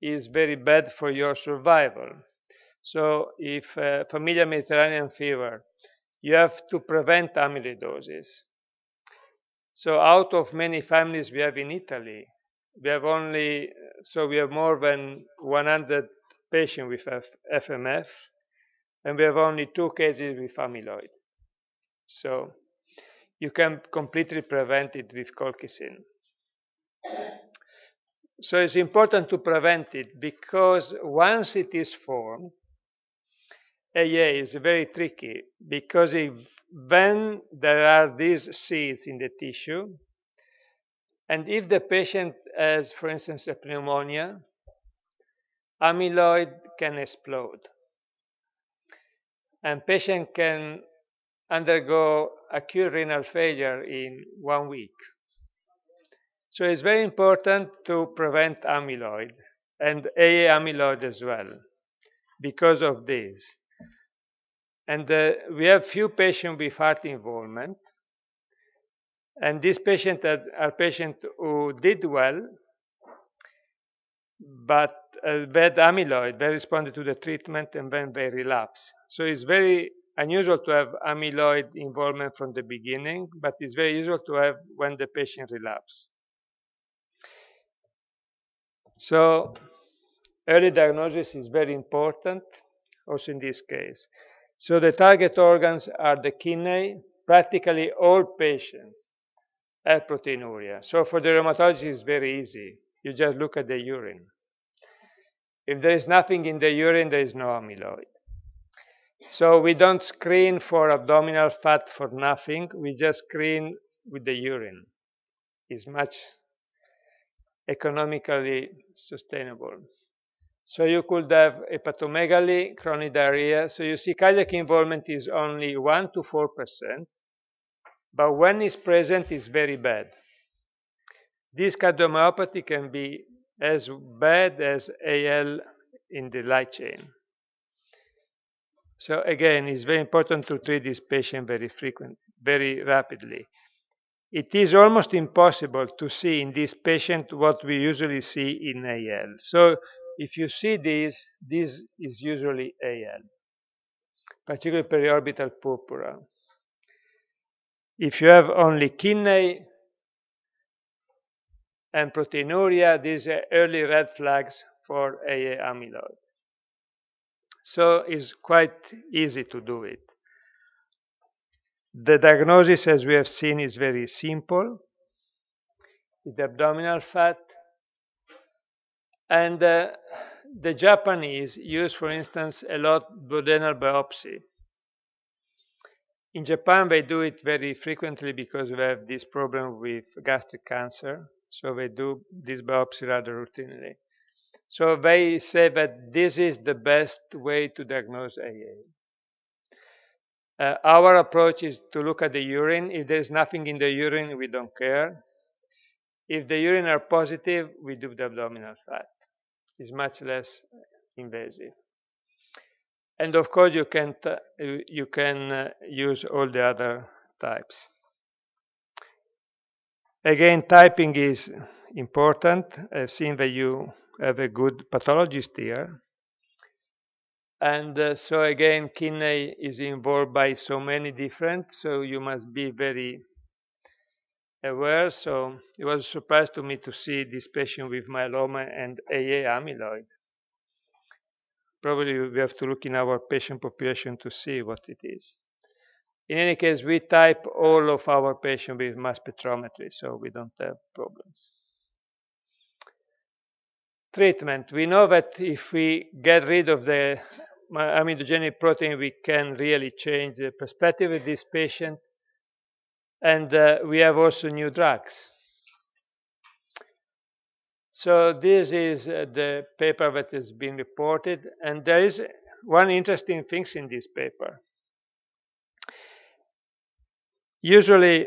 Speaker 4: it is very bad for your survival. So if uh, familial Mediterranean fever, you have to prevent amyloidosis. So out of many families we have in Italy, we have only, so we have more than 100 patients with F- FMF, and we have only two cases with amyloid. So you can completely prevent it with colchicine. So it's important to prevent it because once it is formed, Eh, AA is very tricky because if when there are these seeds in the tissue, and if the patient has, for instance, a pneumonia, amyloid can explode. And patient can undergo acute renal failure in one week. So it's very important to prevent amyloid and AA amyloid as well because of this and uh, we have few patients with heart involvement. And these patients are, patients who did well, but uh, amyloid. They responded to the treatment and then they relapse. So it's very unusual to have amyloid involvement from the beginning, but it's very usual to have when the patient relapse. So early diagnosis is very important also in this case. So the target organs are the kidney, practically all patients have proteinuria. So for the rheumatologist, it's very easy. You just look at the urine. If there is nothing in the urine, there is no amyloid. So we don't screen for abdominal fat for nothing. We just screen with the urine. It's much economically sustainable. So you could have hepatomegaly, chronic diarrhea. So you see cardiac involvement is only 1 to 4%, but when it's present, it's very bad. This cardiomyopathy can be as bad as AL in the light chain. So again, it's very important to treat this patient very frequently, very rapidly. It is almost impossible to see in this patient what we usually see in AL. So if you see this, this is usually AL, particularly periorbital purpura. If you have only kidney and proteinuria, these are early red flags for AA amyloid. So it's quite easy to do it. The diagnosis, as we have seen, is very simple. It's abdominal fat and uh, the Japanese use, for instance, a lot duodenal biopsy. In Japan, they do it very frequently because they have this problem with gastric cancer, so they do this biopsy rather routinely. So they say that this is the best way to diagnose AA. Uh, our approach is to look at the urine. If there is nothing in the urine, we don't care. If the urine are positive, we do the abdominal fat is much less invasive. And of course, you can uh, you can uh, use all the other types. Again, typing is important. I've seen that you have a good pathologist here. And uh, so again, kidney is involved by so many different, so you must be very aware. So it was a surprise to me to see this patient with myeloma and AA amyloid. Probably we have to look in our patient population to see what it is. In any case, we type all of our patients with mass spectrometry, so we don't have problems. Treatment. We know that if we get rid of the amyloidogenic protein, we can really change the perspective of this patient and uh, we have also new drugs. So this is uh, the paper that has been reported, and there is one interesting thing in this paper. Usually,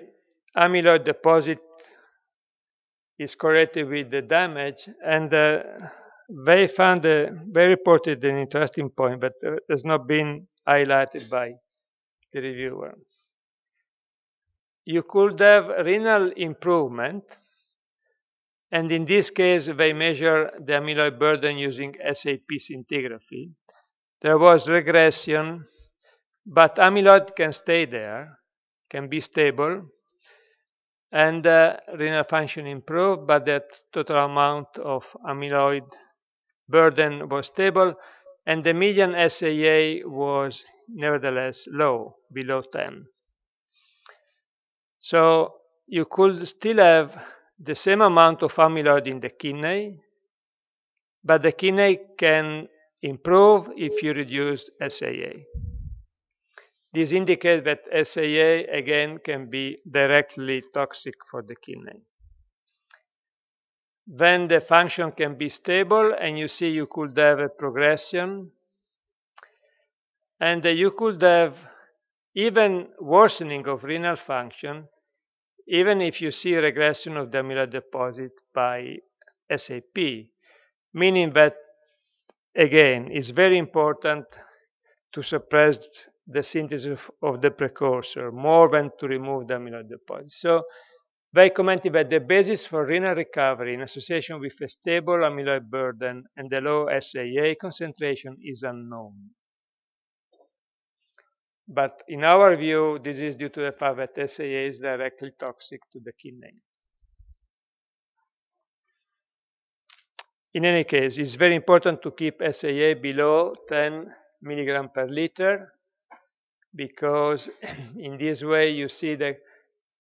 Speaker 4: amyloid deposit is correlated with the damage, and uh, they found, uh, they reported an interesting point that uh, has not been highlighted by the reviewer you could have renal improvement and in this case they measure the amyloid burden using SAP scintigraphy there was regression but amyloid can stay there can be stable and uh, renal function improved but that total amount of amyloid burden was stable and the median SAA was nevertheless low below 10 so you could still have the same amount of amyloid in the kidney, but the kidney can improve if you reduce SAA. This indicates that SAA again can be directly toxic for the kidney. Then the function can be stable and you see you could have a progression and you could have even worsening of renal function even if you see regression of the amyloid deposit by SAP, meaning that, again, it's very important to suppress the synthesis of the precursor more than to remove the amyloid deposit. So they commented that the basis for renal recovery in association with a stable amyloid burden and a low SAA concentration is unknown. But in our view, this is due to the fact that SAA is directly toxic to the kidney. In any case, it's very important to keep SAA below 10 milligram per liter because in this way you see that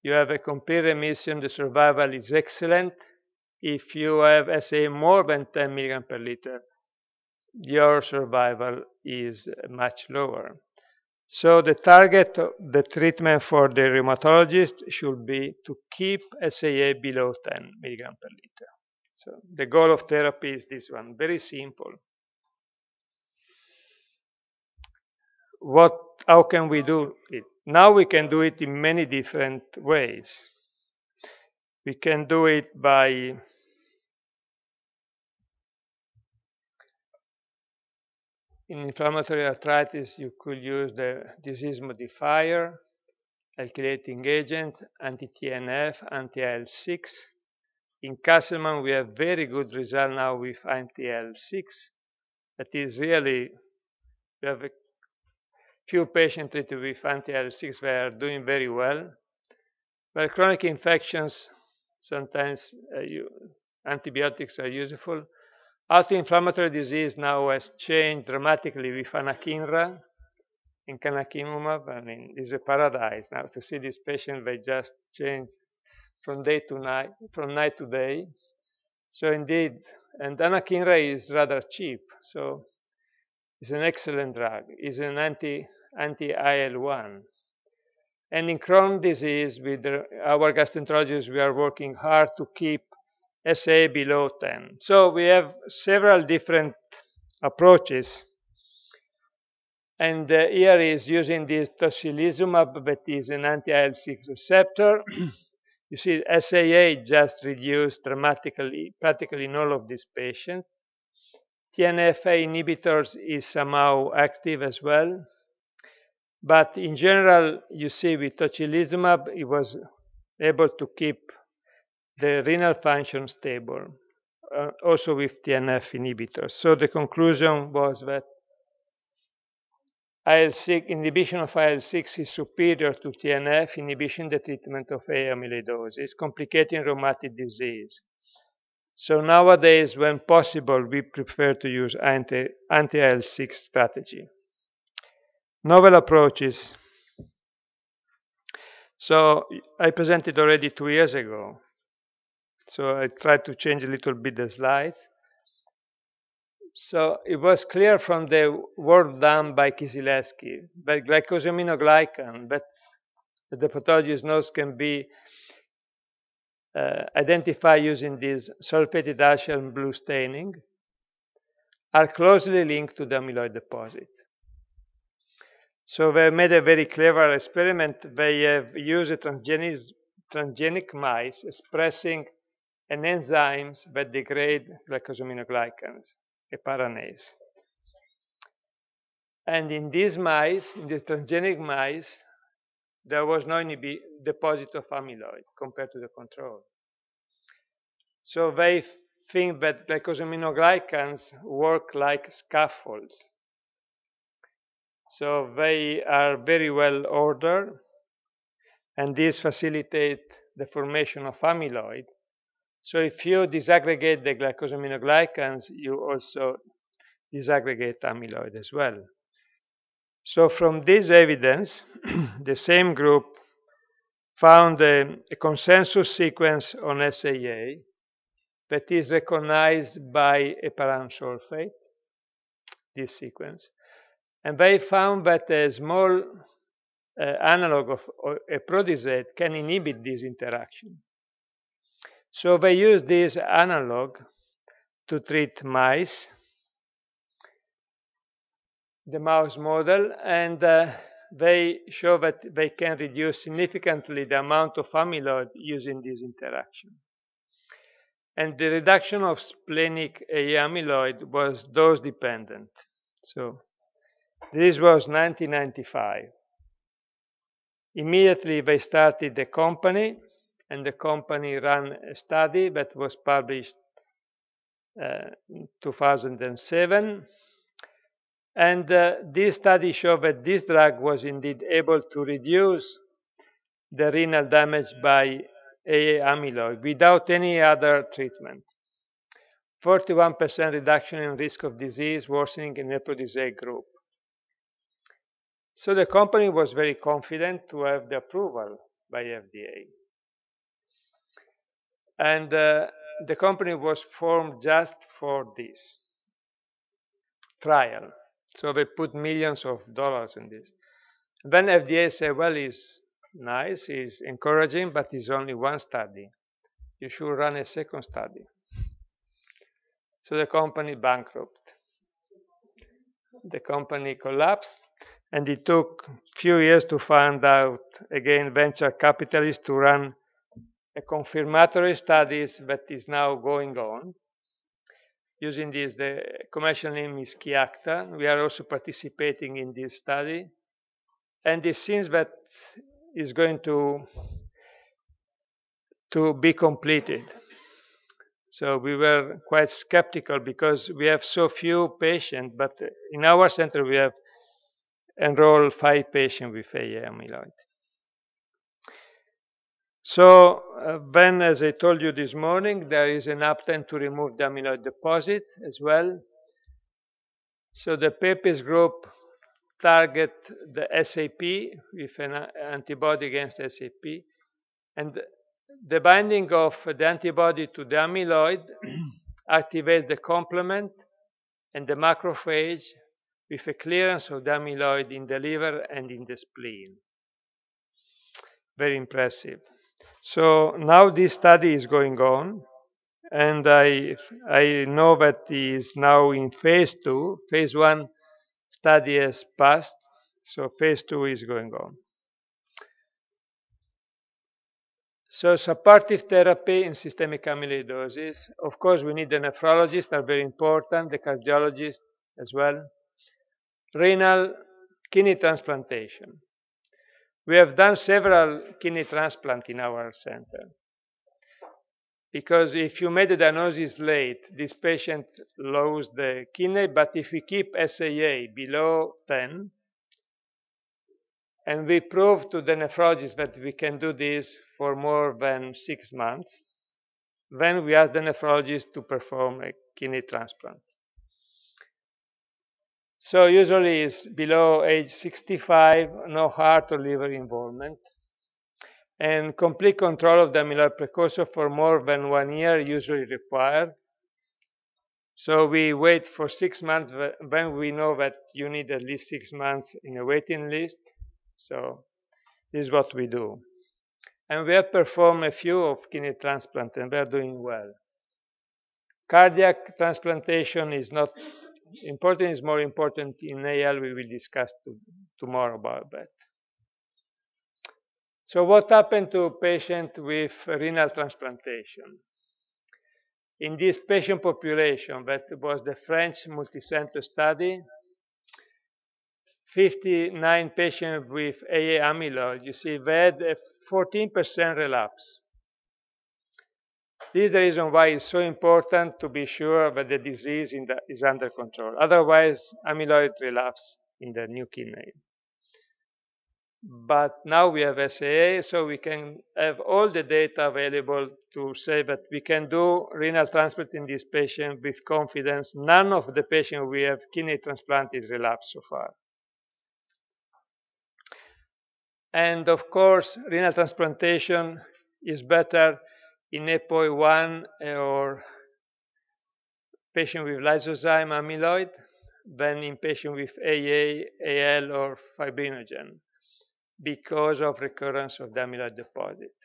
Speaker 4: you have a complete remission, the survival is excellent. If you have SAA more than 10 milligram per liter, your survival is much lower. So the target of the treatment for the rheumatologist should be to keep SAA below 10 milligram per liter. So the goal of therapy is this one, very simple. What, how can we do it? Now we can do it in many different ways. We can do it by In inflammatory arthritis, you could use the disease modifier, alkylating agent, anti-TNF, anti-IL-6. In Castleman, we have very good result now with anti-IL-6. That is really, we have a few patients treated with anti-IL-6 that are doing very well. Well, chronic infections, sometimes uh, you, antibiotics are useful. Auto-inflammatory disease now has changed dramatically with anakinra in canakinumab. I mean, it's a paradise now to see these patients. They just change from day to night, from night to day. So indeed, and anakinra is rather cheap. So it's an excellent drug. It's an anti anti IL-1. And in Crohn's disease, with our gastroenterologists, we are working hard to keep SA below 10. So we have several different approaches. And uh, here is using this tocilizumab that is an anti-IL-6 receptor. you see SAA just reduced dramatically practically in all of these patients. TNFA inhibitors is somehow active as well. But in general, you see with tocilizumab, it was able to keep the renal function stable, uh, also with TNF inhibitors. So the conclusion was that IL-6 inhibition of IL-6 is superior to TNF inhibition the treatment of A amyloidosis, complicating rheumatic disease. So nowadays, when possible, we prefer to use anti-IL-6 anti strategy. Novel approaches. So I presented already two years ago so I tried to change a little bit the slides. So it was clear from the work done by Kisileski that glycosaminoglycan, that the pathologist knows can be uh, identified using this sulfated ash and blue staining, are closely linked to the amyloid deposit. So they made a very clever experiment. They have used transgenic mice expressing and enzymes that degrade glycosaminoglycans, a paranase. And in these mice, in the transgenic mice, there was no deposit of amyloid compared to the control. So they think that glycosaminoglycans work like scaffolds. So they are very well ordered, and this facilitates the formation of amyloid so if you disaggregate the glycosaminoglycans, you also disaggregate amyloid as well. So from this evidence, the same group found a, a, consensus sequence on SAA that is recognized by a sulfate, this sequence. And they found that a small uh, analog of a proteasate can inhibit this interaction. So they use this analog to treat mice, the mouse model, and uh, they show that they can reduce significantly the amount of amyloid using this interaction. And the reduction of splenic A amyloid was dose dependent. So this was 1995. Immediately they started the company and the company ran a study that was published uh, 2007 and uh, this study showed that this drug was indeed able to reduce the renal damage by AA amyloid without any other treatment. 41% reduction in risk of disease worsening in nephrodisate group. So the company was very confident to have the approval by FDA and uh, the company was formed just for this trial. So they put millions of dollars in this. Then FDA said, well, it's nice, it's encouraging, but it's only one study. You should run a second study. So the company bankrupt. The company collapsed, and it took few years to find out again venture capitalists to run a confirmatory studies that is now going on. Using this, the commercial name is Kiakta. We are also participating in this study. And it seems that is going to, to be completed. So we were quite skeptical because we have so few patients, but in our center we have enrolled five patients with AA amyloid. So uh, as I told you this morning, there is an attempt to remove the amyloid deposit as well. So the PEPIS group target the SAP with an uh, antibody against SAP. And the binding of the antibody to the amyloid activates the complement and the macrophage with a clearance of the amyloid in the liver and in the spleen. Very impressive. So now this study is going on, and I I know that it is now in phase two. Phase one study has passed, so phase two is going on. So supportive therapy in systemic amyloidosis. Of course, we need the nephrologists are very important, the cardiologists as well. Renal kidney transplantation. We have done several kidney transplant in our center. Because if you made the diagnosis late, this patient loses the kidney, but if we keep SAA below 10, and we prove to the nephrologist that we can do this for more than six months, then we ask the nephrologist to perform a kidney transplant. So usually it's below age 65, no heart or liver involvement. And complete control of the amyloid precursor for more than one year usually required. So we wait for six months when we know that you need at least six months in a waiting list. So this is what we do. And we have performed a few of kidney transplant and we are doing well. Cardiac transplantation is not important is more important in AL. We will discuss to, tomorrow about that. So what happened to patient with renal transplantation? In this patient population, that was the French multicenter study, 59 patients with AA amyloid, you see they had a 14% relapse. This is the reason why it's so important to be sure that the disease the, is under control. Otherwise, amyloid relapse in the new kidney. But now we have SAA, so we can have all the data available to say that we can do renal transplant in this patient with confidence. None of the patients we have kidney transplanted relapsed so far. And of course, renal transplantation is better in APOE1 eh, or patient with lysozyme amyloid than in patient with AA, AL, or fibrinogen because of recurrence of the amyloid deposit.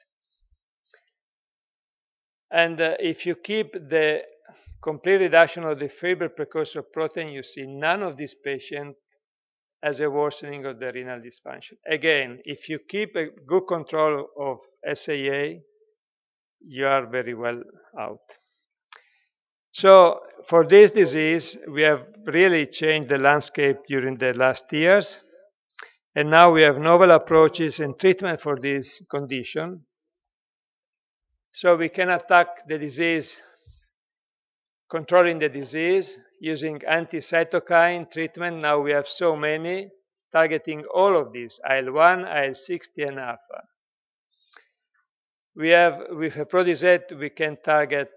Speaker 4: And uh, if you keep the complete reduction of the fibril precursor protein, you see none of these patients as a worsening of the renal dysfunction. Again, if you keep a good control of SAA, you are very well out. So for this disease, we have really changed the landscape during the last years. And now we have novel approaches and treatment for this condition. So we can attack the disease, controlling the disease using anti-cytokine treatment. Now we have so many targeting all of these, IL-1, IL-6, and alpha. We have with a protease we can target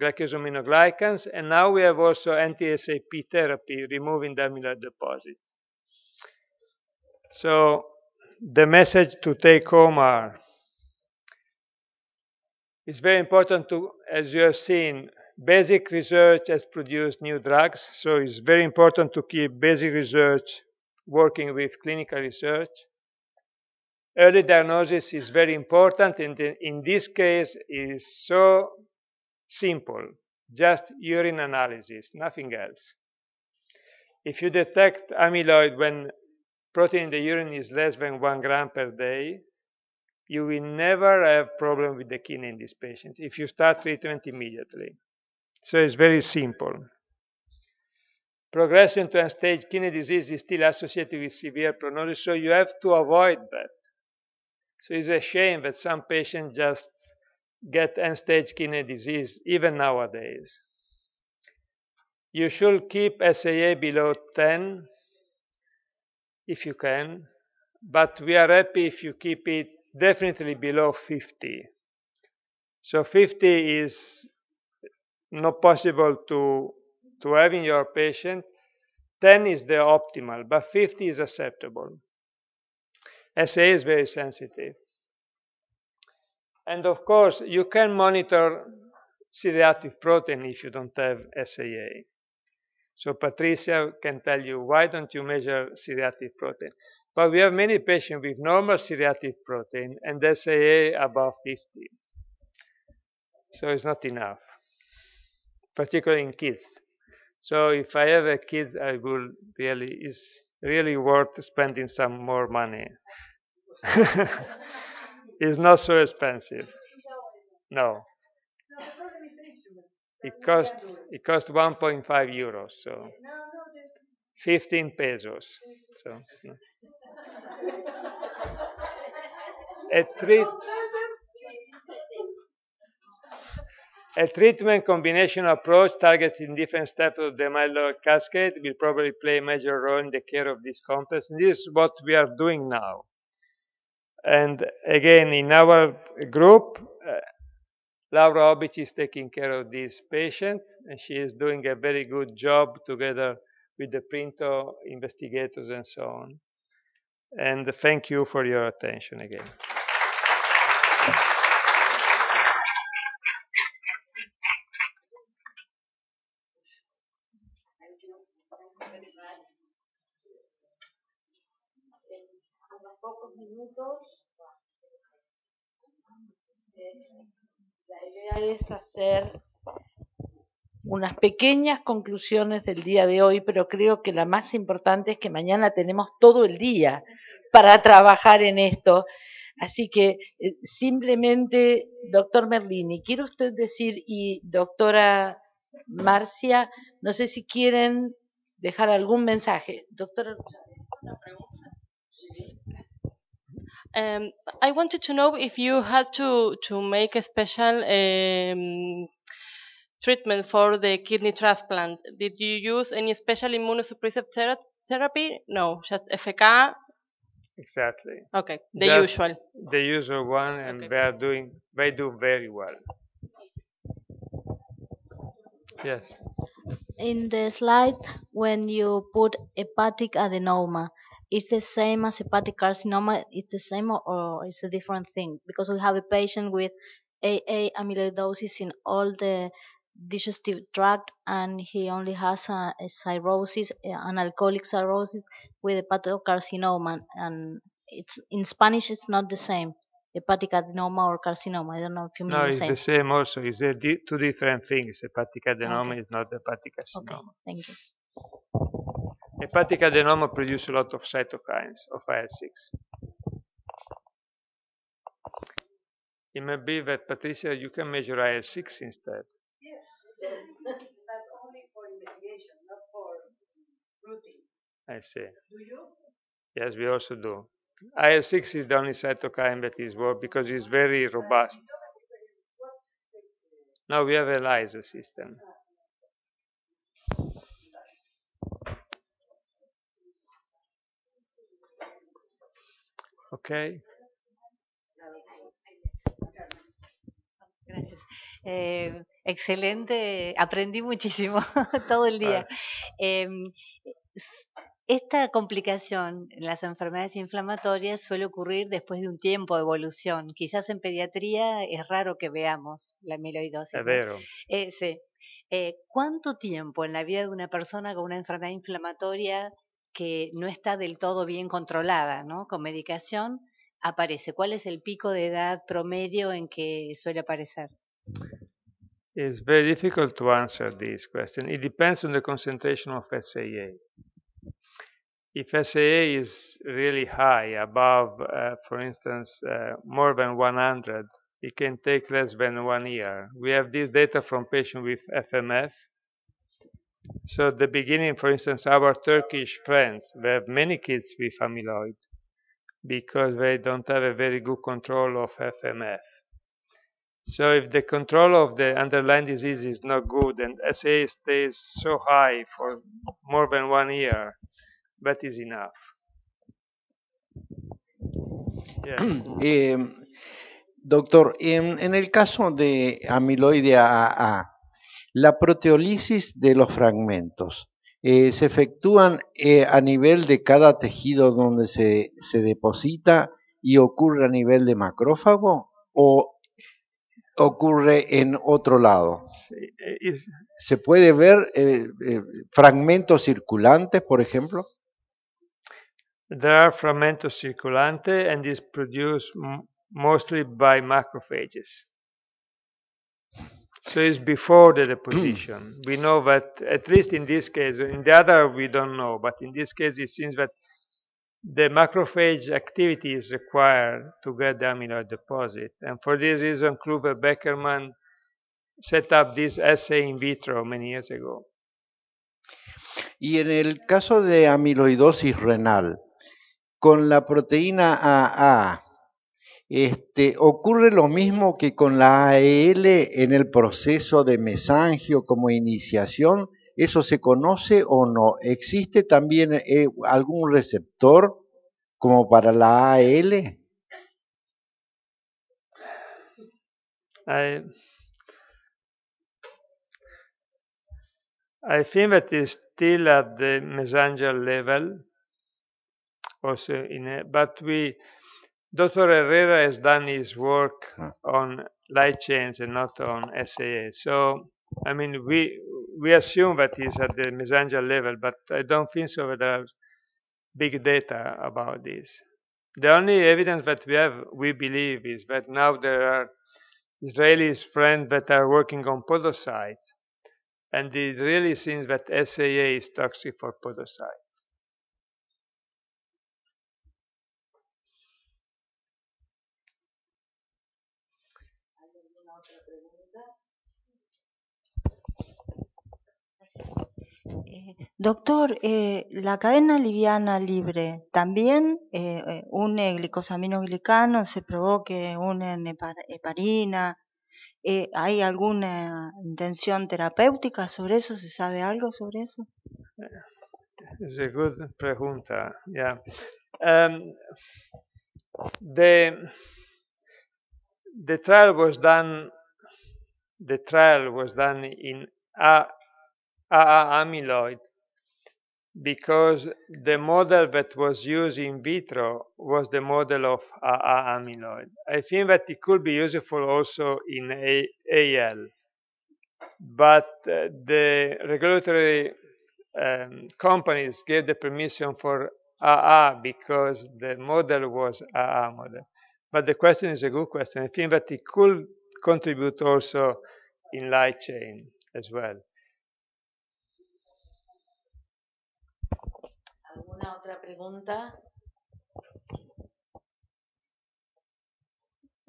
Speaker 4: glycosaminoglycans, and now we have also anti-SAP therapy, removing the amyloid deposits. So the message to take home are it's very important to, as you have seen, basic research has produced new drugs, so it's very important to keep basic research working with clinical research. Early diagnosis is very important and in this case is so simple, just urine analysis, nothing else. If you detect amyloid when protein in the urine is less than one gram per day, you will never have problem with the kidney in these patients if you start treatment immediately. So it's very simple. Progression to end-stage kidney disease is still associated with severe prognosis, so you have to avoid that. So it's a shame that some patients just get end-stage kidney disease even nowadays. You should keep SAA below 10 if you can, but we are happy if you keep it definitely below 50. So 50 is not possible to, to have in your patient. 10 is the optimal, but 50 is acceptable. SA is very sensitive. And of course, you can monitor C-reactive protein if you don't have SAA. So Patricia can tell you, why don't you measure C-reactive protein? But we have many patients with normal C-reactive protein and SAA above 50. So it's not enough, particularly in kids. So if I have a kid, I will really, is really worth spending some more money. it's not so expensive. No. It cost it cost 1.5 euros, so 15 pesos. So. a three. A treatment combination approach targeting different steps of the myeloid cascade will probably play a major role in the care of this complex. And this is what we are doing now. And again, in our group, uh, Laura Obich is taking care of this patient, and she is doing a very good job together with the Printo investigators and so on. And thank you for your attention again.
Speaker 3: a los pocos minutos. La idea es hacer unas pequeñas conclusiones del día de hoy, pero creo que la más importante es que mañana tenemos todo el día para trabajar en esto. Así que eh, simplemente, doctor Merlini, quiero usted decir, y doctora Marcia, no sé si quieren dejar algún mensaje. doctor. una pregunta.
Speaker 1: Um, I wanted to know if you had to, to make a special em, treatment for the kidney transplant. Did you use any special immunosuppressive therapy? No, just FK.
Speaker 4: Exactly. Okay, the usual. The usual one, and they are doing do very well.
Speaker 3: Yes. in the slide when you put hepatic
Speaker 2: adenoma it's the same as hepatic carcinoma it's the same or, is a different thing because we have a patient with AA amyloidosis in all the digestive tract and he only has a, a cirrhosis an alcoholic cirrhosis with hepatocarcinoma and it's in Spanish it's not the same
Speaker 3: hepatic adenoma or carcinoma. I don't know if you mean no, the same. No, it's
Speaker 4: the same also. It's di two different things. Hepatic adenoma okay. is not hepatic carcinoma.
Speaker 3: Okay,
Speaker 5: thank you.
Speaker 4: Hepatic adenoma produce a lot of cytokines of IL-6. It may be that, Patricia, you can measure IL-6 instead.
Speaker 3: Yes, but only for investigation, not for routine.
Speaker 4: I see. Do you? Yes, we also do. IL-6 is the only cytokine that is worked because it's very robust. Now we have a ELISA system.
Speaker 2: Okay. Gracias. Eh, excelente, aprendí muchísimo todo el día. Eh, Esta complicación en las enfermedades inflamatorias suele ocurrir después de un tiempo de evolución. Quizás en pediatría es raro que veamos la amiloidosis. Es eh, eh, ¿Cuánto tiempo en la vida de una persona con una enfermedad inflamatoria que no está del todo bien controlada, ¿no? con medicación, aparece? ¿Cuál es el pico de edad promedio en que suele aparecer?
Speaker 4: It's very difficult to answer this question. It depends on the concentration of SAA. if SAA is really high, above, uh, for instance, uh, more than 100, it can take less than one year. We have this data from patients with FMF. So at the beginning, for instance, our Turkish friends, they have many kids with amyloid because they don't have a very good control of FMF. So if the control of the underlying disease is not good and SAA stays so high for more than one year,
Speaker 5: Em, doctor, en, el caso de amiloide a la proteólisis de los fragmentos, eh, ¿se efectúan eh, a nivel de cada tejido donde se, se deposita y ocurre a nivel de macrófago o ocurre en otro lado. Eh, ¿Se puede ver fragmentos circulantes, por ejemplo?
Speaker 4: There are circulante and is produced mostly by macrophages. So it's before the deposition. we know that, at least in this case, in the other we don't know, but in this case it seems that the macrophage activity is required to get the amyloid deposit. And for this reason, Kluver Beckerman set up this assay in vitro many years ago.
Speaker 5: Y en el caso de amiloidosis renal, con la proteína AA este, ocurre lo mismo que con la AL en el proceso de mesangio como iniciación. ¿Eso se conoce o no? ¿Existe también eh, algún receptor como para la AL?
Speaker 4: I, I think that is still at the messenger level. also in but we Dr. Herrera has done his work huh. on light chains and not on SAA. So I mean we we assume that he's at the mesangial level, but I don't think so there are big data about this. The only evidence that we have, we believe, is that now there are Israelis friends that are working on podocytes, and it really seems that SAA is toxic for podocytes.
Speaker 2: Doctor, eh, la cadena liviana libre también eh, eh une glicano, se provoque una heparina. Eh, ¿Hay alguna intención terapéutica sobre eso? ¿Se sabe algo sobre eso?
Speaker 4: Es una buena pregunta. Yeah. Um, the, the trial was done. The trial was done in A, AA amyloid. because the model that was used in vitro was the model of AA amyloid. I think that it could be useful also in A- AL, but uh, the regulatory um, companies gave the permission for AA because the model was AA model. But the question is a good question. I think that it could contribute also in light chain as well.
Speaker 3: otra pregunta?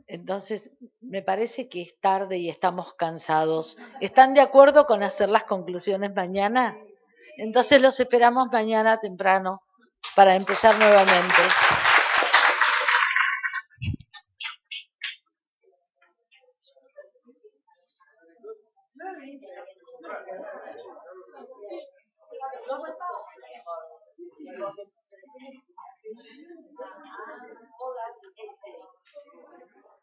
Speaker 3: Entonces, me parece que es tarde y estamos cansados. ¿Están de acuerdo con hacer las conclusiones mañana? Entonces los esperamos mañana temprano para empezar nuevamente. Hola, este,